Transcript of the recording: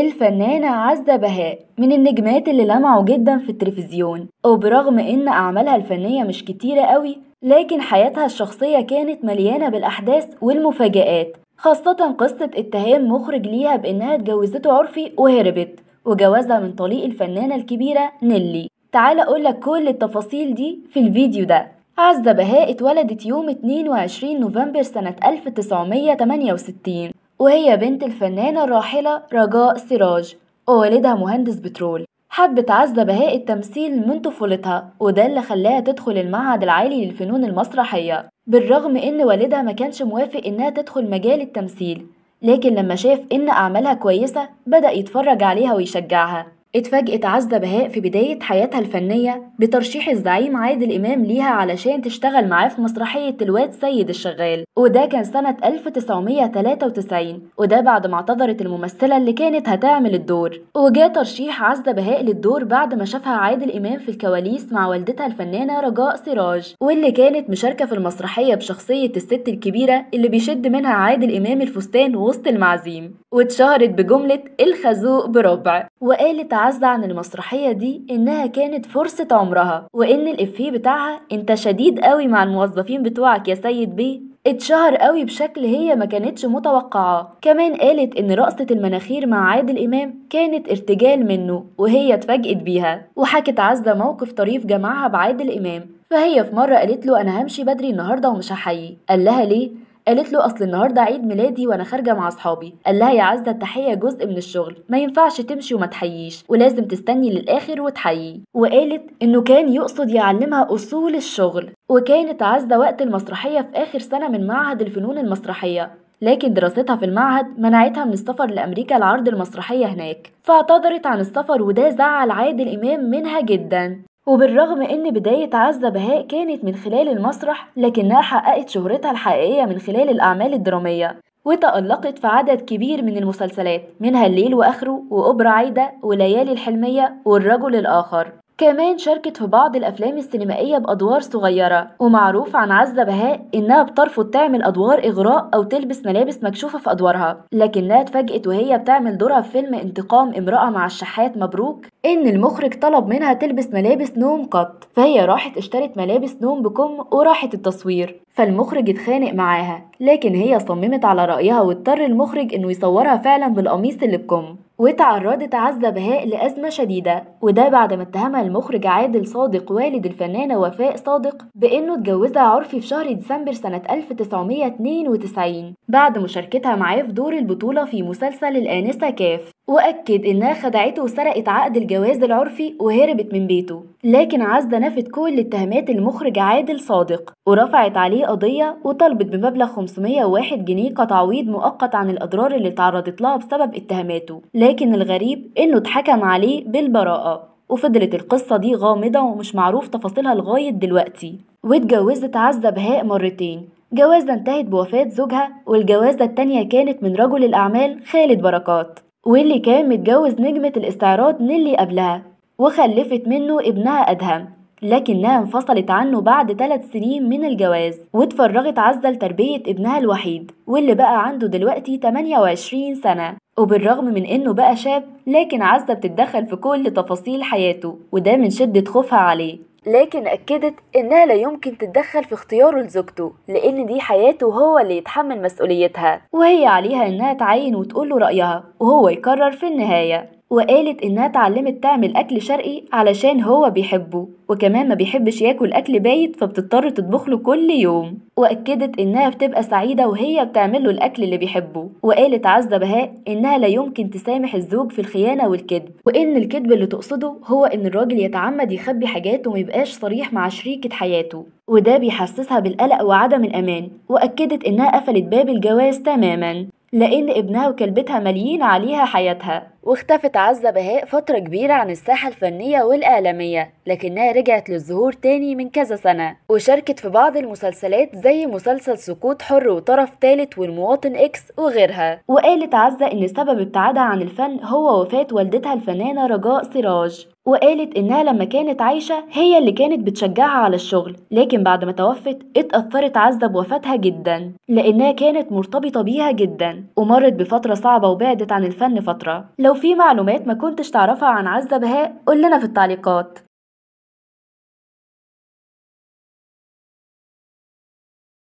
الفنانة عزة بهاء من النجمات اللي لمعوا جدا في التلفزيون وبرغم ان اعمالها الفنية مش كتيرة قوي لكن حياتها الشخصية كانت مليانة بالاحداث والمفاجآت خاصة قصة اتهام مخرج ليها بانها اتجوزته عرفي وهربت وجوازها من طليق الفنانة الكبيرة نيلي تعال أقولك كل التفاصيل دي في الفيديو ده عزة بهاء اتولدت يوم 22 نوفمبر سنة 1968 وهي بنت الفنانة الراحلة رجاء سراج ووالدها مهندس بترول حبت عزة بهاء التمثيل من طفولتها وده اللي خلاها تدخل المعهد العالي للفنون المسرحية بالرغم إن والدها ما كانش موافق إنها تدخل مجال التمثيل لكن لما شاف إن أعمالها كويسة بدأ يتفرج عليها ويشجعها اتفاجئت عزة بهاء في بداية حياتها الفنية بترشيح الزعيم عادل إمام ليها علشان تشتغل معاه في مسرحية الواد سيد الشغال وده كان سنة 1993 وده بعد ما اعتذرت الممثلة اللي كانت هتعمل الدور وجاء ترشيح عزة بهاء للدور بعد ما شافها عادل إمام في الكواليس مع والدتها الفنانة رجاء سراج واللي كانت مشاركة في المسرحية بشخصية الست الكبيرة اللي بيشد منها عادل إمام الفستان وسط المعازيم واتشهرت بجملة الخازوق بربع وقالت عزة عن المسرحية دي إنها كانت فرصة عمرها وإن الإفيه بتاعها أنت شديد قوي مع الموظفين بتوعك يا سيد بيه اتشهر قوي بشكل هي ما كانتش متوقعة كمان قالت ان رقصة المناخير مع عادل امام كانت ارتجال منه وهي اتفاجئت بيها وحكت عزة موقف طريف جمعها بعادل امام فهي في مرة قالت له أنا همشي بدري النهاردة ومش هحيي قال لها ليه؟ قالت له اصل النهارده عيد ميلادي وانا خارجه مع اصحابي قال لها يا عزه التحيه جزء من الشغل ما ينفعش تمشي وما تحييش ولازم تستني للاخر وتحيي وقالت انه كان يقصد يعلمها اصول الشغل وكانت عزه وقت المسرحيه في اخر سنه من معهد الفنون المسرحيه لكن دراستها في المعهد منعتها من السفر لأمريكا لعرض المسرحية هناك فاعتذرت عن السفر وده زعل عادل إمام منها جدا وبالرغم إن بداية عزة بهاء كانت من خلال المسرح لكنها حققت شهرتها الحقيقية من خلال الأعمال الدرامية وتألقت في عدد كبير من المسلسلات منها الليل وآخره وأوبرا عايدة وليالي الحلمية والرجل الآخر كمان شاركت في بعض الأفلام السينمائية بأدوار صغيرة ومعروف عن عزة بهاء إنها بترفض تعمل أدوار إغراء أو تلبس ملابس مكشوفة في أدوارها لكنها اتفاجئت وهي بتعمل دورها في فيلم انتقام امرأة مع الشحات مبروك إن المخرج طلب منها تلبس ملابس نوم قط فهي راحت اشترت ملابس نوم بكم وراحت التصوير فالمخرج اتخانق معاها لكن هي صممت على رأيها واضطر المخرج إنه يصورها فعلا بالقميص اللي بكم وتعرضت عزة بهاء لأزمة شديدة وده بعد ما اتهمها المخرج عادل صادق والد الفنانة وفاء صادق بأنه اتجوزها عرفي في شهر ديسمبر سنة 1992 بعد مشاركتها معاه في دور البطولة في مسلسل الآنسة كاف وأكد إنها خدعته وسرقت عقد الجواز العرفي وهربت من بيته لكن عزة نفت كل اتهامات المخرج عادل صادق ورفعت عليه قضية وطلبت بمبلغ 501 جنيه كتعويض مؤقت عن الأضرار اللي تعرضت لها بسبب اتهاماته لكن الغريب إنه اتحكم عليه بالبراءة وفضلت القصة دي غامضة ومش معروف تفاصيلها لغاية دلوقتي واتجوزت عزة بهاء مرتين جوازة انتهت بوفاة زوجها والجوازة التانية كانت من رجل الأعمال خالد بركات واللي كان متجوز نجمة الاستعراض نيلي قبلها وخلفت منه ابنها أدهم لكنها انفصلت عنه بعد ثلاث سنين من الجواز واتفرغت عزة لتربية ابنها الوحيد واللي بقى عنده دلوقتي 28 سنة وبالرغم من انه بقى شاب لكن عزة بتتدخل في كل تفاصيل حياته وده من شدة خوفها عليه لكن أكدت إنها لا يمكن تتدخل في اختياره لزوجته لأن دي حياته وهو اللي يتحمل مسؤوليتها وهي عليها إنها تعين وتقول له رأيها وهو يقرر في النهاية وقالت إنها اتعلمت تعمل أكل شرقي علشان هو بيحبه وكمان ما بيحبش ياكل أكل بايت فبتضطر تطبخله كل يوم وأكدت إنها بتبقى سعيدة وهي بتعمله الأكل اللي بيحبه وقالت عزة بهاء إنها لا يمكن تسامح الزوج في الخيانة والكذب وإن الكذب اللي تقصده هو إن الراجل يتعمد يخبي حاجات وميبقاش صريح مع شريكة حياته وده بيحسسها بالقلق وعدم الأمان وأكدت إنها قفلت باب الجواز تماما لأن ابنها وكلبتها ماليين عليها حياتها واختفت عزة بهاء فترة كبيرة عن الساحة الفنية والإعلامية لكنها رجعت للظهور تاني من كذا سنة وشاركت في بعض المسلسلات زي مسلسل سقوط حر وطرف تالت والمواطن إكس وغيرها وقالت عزة إن سبب ابتعادها عن الفن هو وفاة والدتها الفنانة رجاء سراج وقالت إنها لما كانت عايشة هي اللي كانت بتشجعها على الشغل لكن بعد ما توفت اتأثرت عزة بوفاتها جدا لأنها كانت مرتبطة بيها جدا ومرت بفترة صعبة وبعدت عن الفن فترة لو لو في معلومات ما كنتش تعرفها عن عزة بهاء قول لنا في التعليقات